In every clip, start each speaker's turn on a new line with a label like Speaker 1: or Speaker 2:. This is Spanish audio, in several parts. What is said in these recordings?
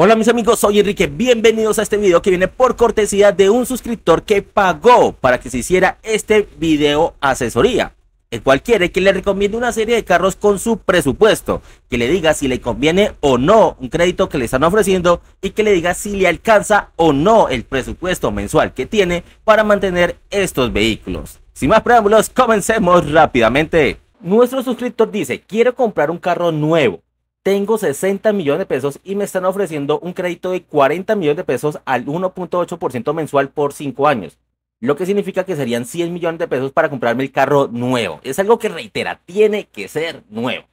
Speaker 1: Hola mis amigos, soy Enrique, bienvenidos a este video que viene por cortesía de un suscriptor que pagó para que se hiciera este video asesoría, el cual quiere que le recomiende una serie de carros con su presupuesto, que le diga si le conviene o no un crédito que le están ofreciendo y que le diga si le alcanza o no el presupuesto mensual que tiene para mantener estos vehículos. Sin más preámbulos, comencemos rápidamente. Nuestro suscriptor dice, quiero comprar un carro nuevo tengo 60 millones de pesos y me están ofreciendo un crédito de 40 millones de pesos al 1.8% mensual por 5 años. Lo que significa que serían 100 millones de pesos para comprarme el carro nuevo. Es algo que reitera, tiene que ser nuevo.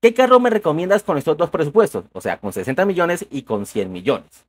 Speaker 1: ¿Qué carro me recomiendas con estos dos presupuestos? O sea, con 60 millones y con 100 millones.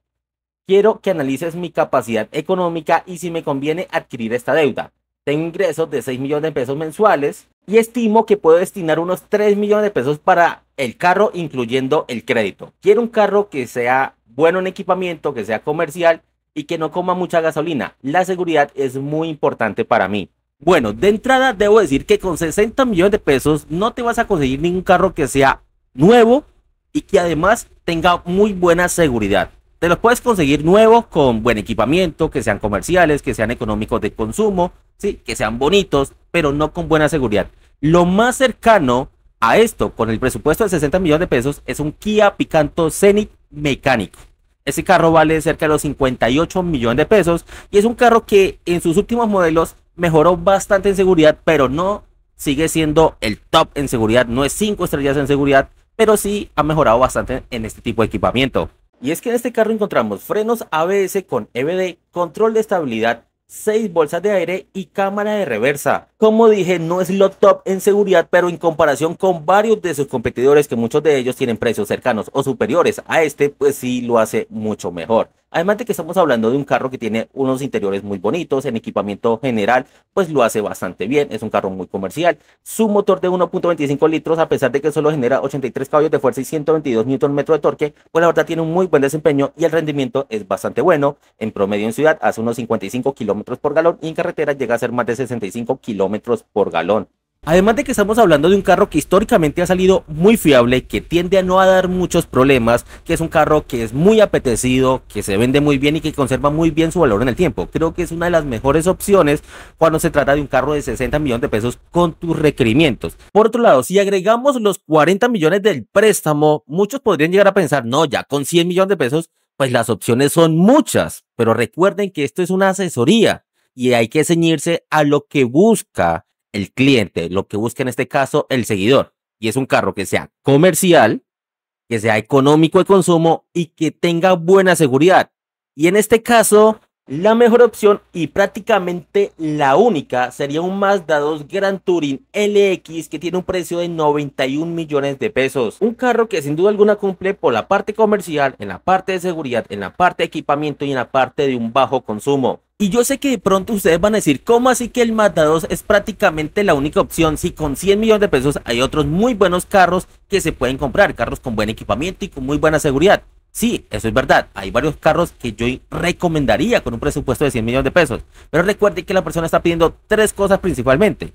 Speaker 1: Quiero que analices mi capacidad económica y si me conviene adquirir esta deuda. Tengo ingresos de 6 millones de pesos mensuales, y estimo que puedo destinar unos 3 millones de pesos para el carro, incluyendo el crédito. Quiero un carro que sea bueno en equipamiento, que sea comercial y que no coma mucha gasolina. La seguridad es muy importante para mí. Bueno, de entrada debo decir que con 60 millones de pesos no te vas a conseguir ningún carro que sea nuevo y que además tenga muy buena seguridad. Te los puedes conseguir nuevos con buen equipamiento, que sean comerciales, que sean económicos de consumo, sí, que sean bonitos, pero no con buena seguridad. Lo más cercano a esto, con el presupuesto de 60 millones de pesos, es un Kia Picanto Scenic mecánico. Ese carro vale cerca de los 58 millones de pesos y es un carro que en sus últimos modelos mejoró bastante en seguridad, pero no sigue siendo el top en seguridad. No es 5 estrellas en seguridad, pero sí ha mejorado bastante en este tipo de equipamiento. Y es que en este carro encontramos frenos ABS con EBD, control de estabilidad, 6 bolsas de aire y cámara de reversa. Como dije, no es lo top en seguridad, pero en comparación con varios de sus competidores, que muchos de ellos tienen precios cercanos o superiores a este, pues sí lo hace mucho mejor. Además de que estamos hablando de un carro que tiene unos interiores muy bonitos, en equipamiento general, pues lo hace bastante bien, es un carro muy comercial. Su motor de 1.25 litros, a pesar de que solo genera 83 caballos de fuerza y 122 Nm de torque, pues la verdad tiene un muy buen desempeño y el rendimiento es bastante bueno. En promedio en ciudad hace unos 55 kilómetros por galón y en carretera llega a ser más de 65 kilómetros por galón. Además de que estamos hablando de un carro que históricamente ha salido muy fiable, que tiende a no dar muchos problemas, que es un carro que es muy apetecido, que se vende muy bien y que conserva muy bien su valor en el tiempo. Creo que es una de las mejores opciones cuando se trata de un carro de 60 millones de pesos con tus requerimientos. Por otro lado, si agregamos los 40 millones del préstamo, muchos podrían llegar a pensar, no, ya con 100 millones de pesos, pues las opciones son muchas, pero recuerden que esto es una asesoría y hay que ceñirse a lo que busca el cliente, lo que busca en este caso el seguidor. Y es un carro que sea comercial, que sea económico de consumo y que tenga buena seguridad. Y en este caso, la mejor opción y prácticamente la única sería un Mazda 2 Grand Touring LX que tiene un precio de 91 millones de pesos. Un carro que sin duda alguna cumple por la parte comercial, en la parte de seguridad, en la parte de equipamiento y en la parte de un bajo consumo. Y yo sé que de pronto ustedes van a decir, ¿cómo así que el Mazda 2 es prácticamente la única opción? Si con 100 millones de pesos hay otros muy buenos carros que se pueden comprar, carros con buen equipamiento y con muy buena seguridad. Sí, eso es verdad. Hay varios carros que yo recomendaría con un presupuesto de 100 millones de pesos. Pero recuerde que la persona está pidiendo tres cosas principalmente.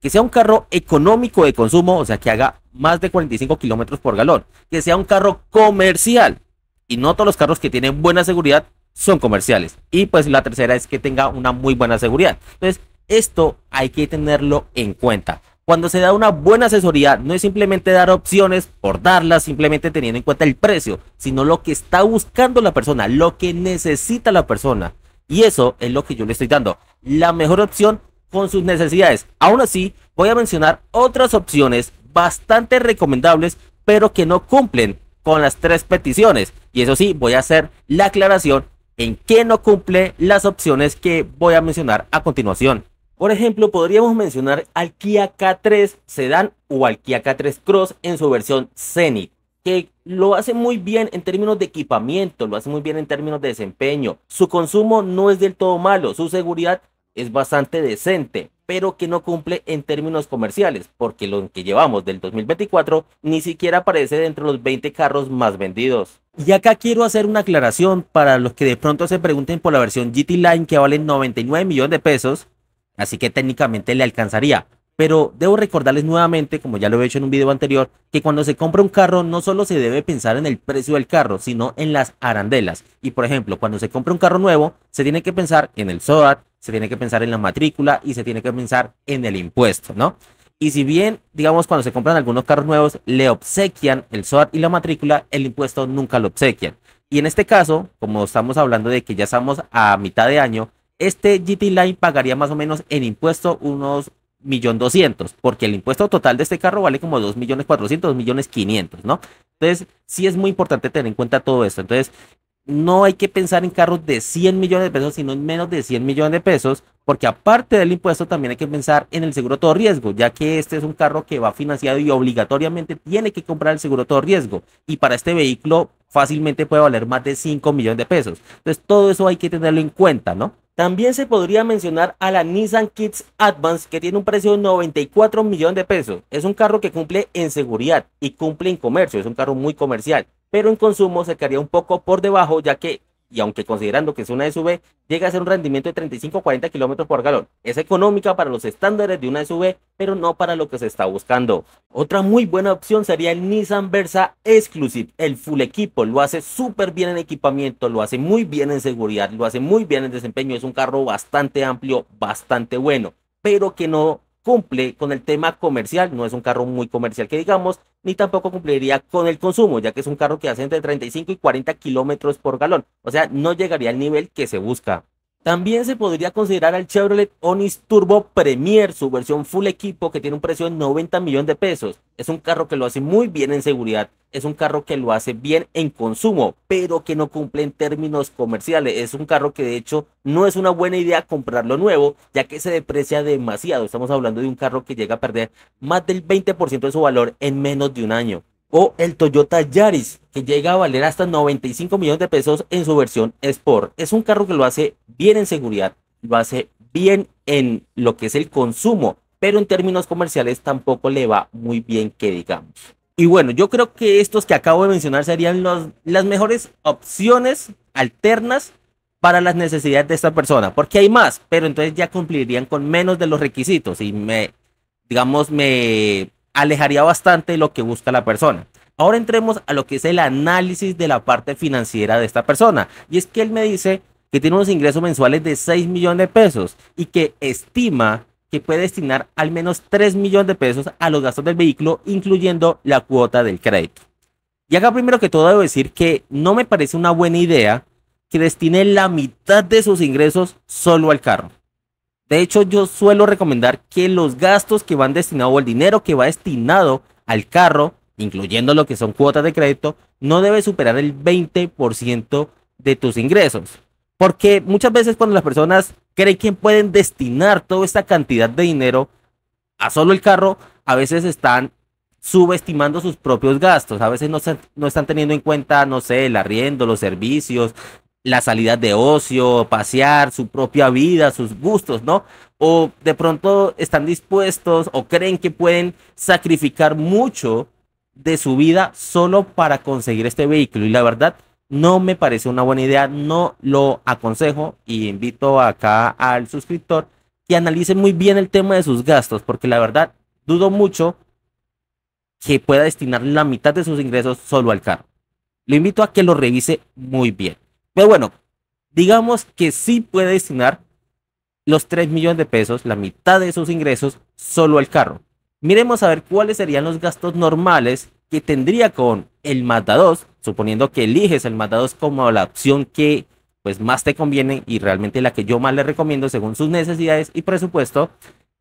Speaker 1: Que sea un carro económico de consumo, o sea, que haga más de 45 kilómetros por galón. Que sea un carro comercial. Y no todos los carros que tienen buena seguridad son comerciales. Y pues la tercera es que tenga una muy buena seguridad. Entonces, esto hay que tenerlo en cuenta. Cuando se da una buena asesoría, no es simplemente dar opciones por darlas, simplemente teniendo en cuenta el precio, sino lo que está buscando la persona, lo que necesita la persona. Y eso es lo que yo le estoy dando. La mejor opción con sus necesidades. Aún así, voy a mencionar otras opciones bastante recomendables, pero que no cumplen con las tres peticiones. Y eso sí, voy a hacer la aclaración en que no cumple las opciones que voy a mencionar a continuación. Por ejemplo, podríamos mencionar al Kia K3 Sedan o al Kia K3 Cross en su versión Zenith, que lo hace muy bien en términos de equipamiento, lo hace muy bien en términos de desempeño. Su consumo no es del todo malo, su seguridad es bastante decente, pero que no cumple en términos comerciales, porque lo que llevamos del 2024 ni siquiera aparece dentro de los 20 carros más vendidos. Y acá quiero hacer una aclaración para los que de pronto se pregunten por la versión GT Line que vale 99 millones de pesos, así que técnicamente le alcanzaría. Pero debo recordarles nuevamente, como ya lo he hecho en un video anterior, que cuando se compra un carro no solo se debe pensar en el precio del carro, sino en las arandelas. Y por ejemplo, cuando se compra un carro nuevo, se tiene que pensar en el SOAT, se tiene que pensar en la matrícula y se tiene que pensar en el impuesto, ¿no? Y si bien, digamos, cuando se compran algunos carros nuevos, le obsequian el SOAT y la matrícula, el impuesto nunca lo obsequian. Y en este caso, como estamos hablando de que ya estamos a mitad de año, este GT Line pagaría más o menos en impuesto unos 1.200.000, porque el impuesto total de este carro vale como 2.400.000, 2.500.000, ¿no? Entonces, sí es muy importante tener en cuenta todo esto. Entonces, no hay que pensar en carros de 100 millones de pesos, sino en menos de 100 millones de pesos, porque aparte del impuesto también hay que pensar en el seguro todo riesgo, ya que este es un carro que va financiado y obligatoriamente tiene que comprar el seguro todo riesgo. Y para este vehículo fácilmente puede valer más de 5 millones de pesos. Entonces todo eso hay que tenerlo en cuenta, ¿no? También se podría mencionar a la Nissan Kids Advance que tiene un precio de 94 millones de pesos. Es un carro que cumple en seguridad y cumple en comercio, es un carro muy comercial pero en consumo se quedaría un poco por debajo, ya que, y aunque considerando que es una SUV, llega a ser un rendimiento de 35 40 kilómetros por galón. Es económica para los estándares de una SUV, pero no para lo que se está buscando. Otra muy buena opción sería el Nissan Versa Exclusive, el full equipo. Lo hace súper bien en equipamiento, lo hace muy bien en seguridad, lo hace muy bien en desempeño. Es un carro bastante amplio, bastante bueno, pero que no cumple con el tema comercial, no es un carro muy comercial que digamos, ni tampoco cumpliría con el consumo, ya que es un carro que hace entre 35 y 40 kilómetros por galón, o sea, no llegaría al nivel que se busca. También se podría considerar al Chevrolet Onis Turbo Premier, su versión full equipo que tiene un precio de 90 millones de pesos. Es un carro que lo hace muy bien en seguridad, es un carro que lo hace bien en consumo, pero que no cumple en términos comerciales. Es un carro que de hecho no es una buena idea comprarlo nuevo, ya que se deprecia demasiado. Estamos hablando de un carro que llega a perder más del 20% de su valor en menos de un año o el Toyota Yaris, que llega a valer hasta 95 millones de pesos en su versión Sport. Es un carro que lo hace bien en seguridad, lo hace bien en lo que es el consumo, pero en términos comerciales tampoco le va muy bien que digamos. Y bueno, yo creo que estos que acabo de mencionar serían los, las mejores opciones alternas para las necesidades de esta persona, porque hay más, pero entonces ya cumplirían con menos de los requisitos y me, digamos, me alejaría bastante de lo que busca la persona. Ahora entremos a lo que es el análisis de la parte financiera de esta persona. Y es que él me dice que tiene unos ingresos mensuales de 6 millones de pesos y que estima que puede destinar al menos 3 millones de pesos a los gastos del vehículo, incluyendo la cuota del crédito. Y acá primero que todo debo decir que no me parece una buena idea que destine la mitad de sus ingresos solo al carro. De hecho, yo suelo recomendar que los gastos que van destinados o el dinero que va destinado al carro, incluyendo lo que son cuotas de crédito, no debe superar el 20% de tus ingresos. Porque muchas veces cuando las personas creen que pueden destinar toda esta cantidad de dinero a solo el carro, a veces están subestimando sus propios gastos. A veces no, están teniendo en cuenta, no sé, el arriendo, los servicios, la salida de ocio, pasear, su propia vida, sus gustos, ¿no? O de pronto están dispuestos o creen que pueden sacrificar mucho de su vida solo para conseguir este vehículo. Y la verdad, no me parece una buena idea, no lo aconsejo y invito acá al suscriptor que analice muy bien el tema de sus gastos, porque la verdad dudo mucho que pueda destinar la mitad de sus ingresos solo al carro. Lo invito a que lo revise muy bien. Pero bueno, digamos que sí puede destinar los 3 millones de pesos, la mitad de sus ingresos, solo al carro. Miremos a ver cuáles serían los gastos normales que tendría con el Mazda 2, suponiendo que eliges el Mazda 2 como la opción que pues más te conviene y realmente la que yo más le recomiendo según sus necesidades y presupuesto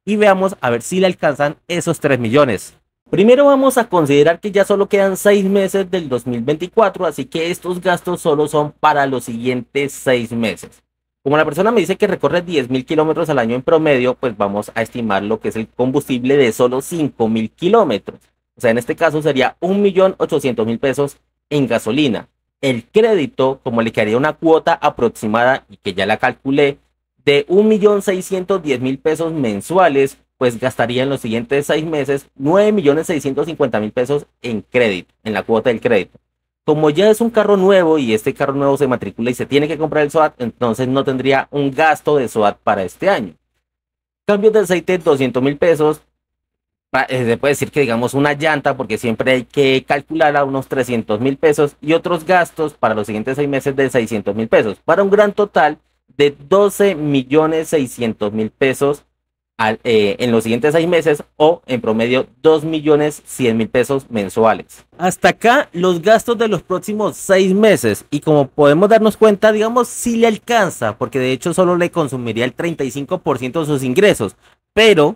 Speaker 1: y veamos a ver si le alcanzan esos 3 millones. Primero vamos a considerar que ya solo quedan 6 meses del 2024, así que estos gastos solo son para los siguientes 6 meses. Como la persona me dice que recorre mil kilómetros al año en promedio, pues vamos a estimar lo que es el combustible de solo 5.000 kilómetros. O sea, en este caso sería 1.800.000 pesos en gasolina. El crédito, como le quedaría una cuota aproximada y que ya la calculé, de 1.610.000 pesos mensuales, pues gastaría en los siguientes seis meses 9.650.000 pesos en crédito, en la cuota del crédito. Como ya es un carro nuevo y este carro nuevo se matricula y se tiene que comprar el SOAT, entonces no tendría un gasto de SOAT para este año. Cambios de aceite, 200.000 mil pesos. Eh, se puede decir que digamos una llanta, porque siempre hay que calcular a unos 300 mil pesos y otros gastos para los siguientes seis meses de 600 mil pesos, para un gran total de 12 millones 600 mil pesos eh, en los siguientes seis meses o en promedio 2 millones 100 mil pesos mensuales. Hasta acá los gastos de los próximos seis meses y como podemos darnos cuenta, digamos, si le alcanza, porque de hecho solo le consumiría el 35% de sus ingresos, pero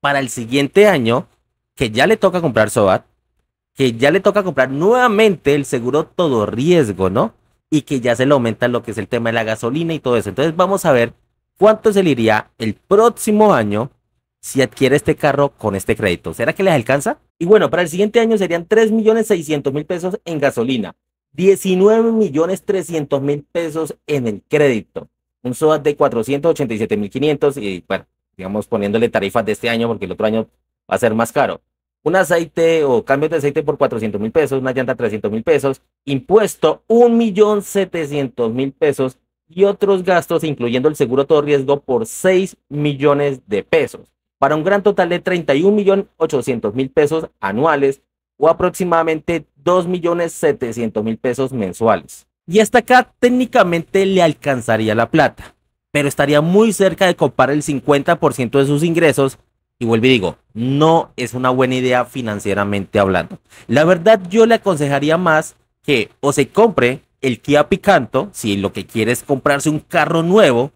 Speaker 1: para el siguiente año, que ya le toca comprar SOAT, que ya le toca comprar nuevamente el seguro todo riesgo, ¿no? Y que ya se le aumenta lo que es el tema de la gasolina y todo eso. Entonces vamos a ver cuánto se le iría el próximo año si adquiere este carro con este crédito. ¿Será que les alcanza? Y bueno, para el siguiente año serían 3.600.000 pesos en gasolina, 19.300.000 pesos en el crédito, un SOAT de 487.500 y bueno, digamos, poniéndole tarifas de este año porque el otro año va a ser más caro. Un aceite o cambio de aceite por 400 mil pesos, una llanta 300 mil pesos, impuesto 1.700.000 pesos y otros gastos, incluyendo el seguro todo riesgo, por 6 millones de pesos, para un gran total de 31.800.000 pesos anuales o aproximadamente 2.700.000 pesos mensuales. Y hasta acá técnicamente le alcanzaría la plata pero estaría muy cerca de comprar el 50% de sus ingresos. Y vuelvo y digo, no es una buena idea financieramente hablando. La verdad, yo le aconsejaría más que o se compre el Kia Picanto, si lo que quiere es comprarse un carro nuevo,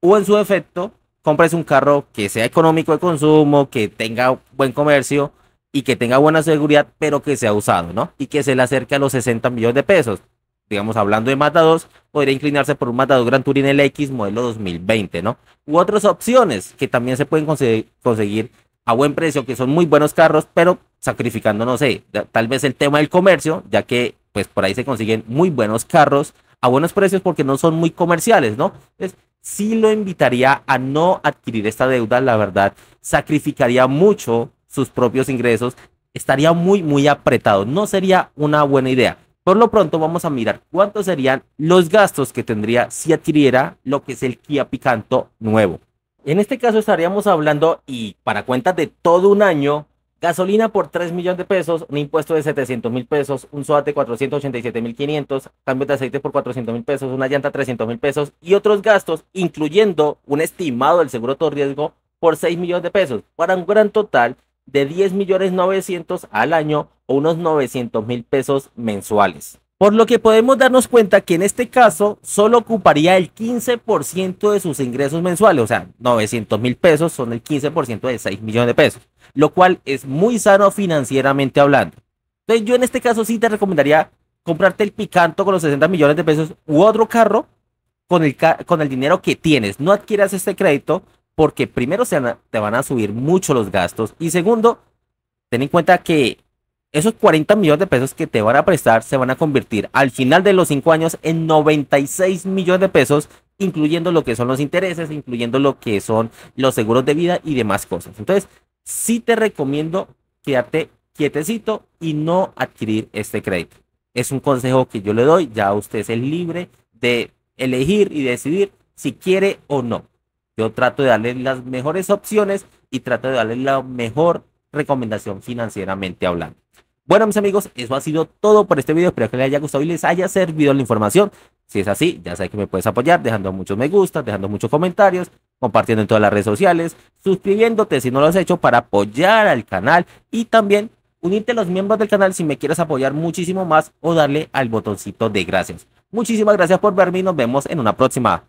Speaker 1: o en su defecto, comprese un carro que sea económico de consumo, que tenga buen comercio y que tenga buena seguridad, pero que sea usado, ¿no? Y que se le acerque a los 60 millones de pesos digamos, hablando de Mata 2, podría inclinarse por un Mazda 2 Gran Touring LX modelo 2020, ¿no? U otras opciones que también se pueden conseguir a buen precio, que son muy buenos carros, pero sacrificando, no sé, tal vez el tema del comercio, ya que pues por ahí se consiguen muy buenos carros a buenos precios porque no son muy comerciales, ¿no? Entonces, sí lo invitaría a no adquirir esta deuda, la verdad, sacrificaría mucho sus propios ingresos, estaría muy, muy apretado, no sería una buena idea. Por lo pronto vamos a mirar cuántos serían los gastos que tendría si adquiriera lo que es el Kia Picanto nuevo. En este caso estaríamos hablando, y para cuentas de todo un año, gasolina por 3 millones de pesos, un impuesto de 700 mil pesos, un SOAT de 487 mil 500, cambio de aceite por 400 mil pesos, una llanta 300 mil pesos y otros gastos, incluyendo un estimado del seguro todo riesgo por 6 millones de pesos, para un gran total de 10 millones 900 al año unos 900 mil pesos mensuales. Por lo que podemos darnos cuenta que en este caso solo ocuparía el 15% de sus ingresos mensuales, o sea, 900 mil pesos son el 15% de 6 millones de pesos, lo cual es muy sano financieramente hablando. Entonces yo en este caso sí te recomendaría comprarte el picanto con los 60 millones de pesos u otro carro con el, con el dinero que tienes. No adquieras este crédito porque primero te van a subir mucho los gastos y segundo, ten en cuenta que esos 40 millones de pesos que te van a prestar se van a convertir al final de los 5 años en 96 millones de pesos, incluyendo lo que son los intereses, incluyendo lo que son los seguros de vida y demás cosas. Entonces, sí te recomiendo quedarte quietecito y no adquirir este crédito. Es un consejo que yo le doy, ya usted es libre de elegir y decidir si quiere o no. Yo trato de darle las mejores opciones y trato de darle la mejor recomendación financieramente hablando. Bueno, mis amigos, eso ha sido todo por este video. Espero que les haya gustado y les haya servido la información. Si es así, ya sé que me puedes apoyar dejando muchos me gusta, dejando muchos comentarios, compartiendo en todas las redes sociales, suscribiéndote si no lo has hecho para apoyar al canal y también unirte a los miembros del canal si me quieres apoyar muchísimo más o darle al botoncito de gracias. Muchísimas gracias por verme y nos vemos en una próxima.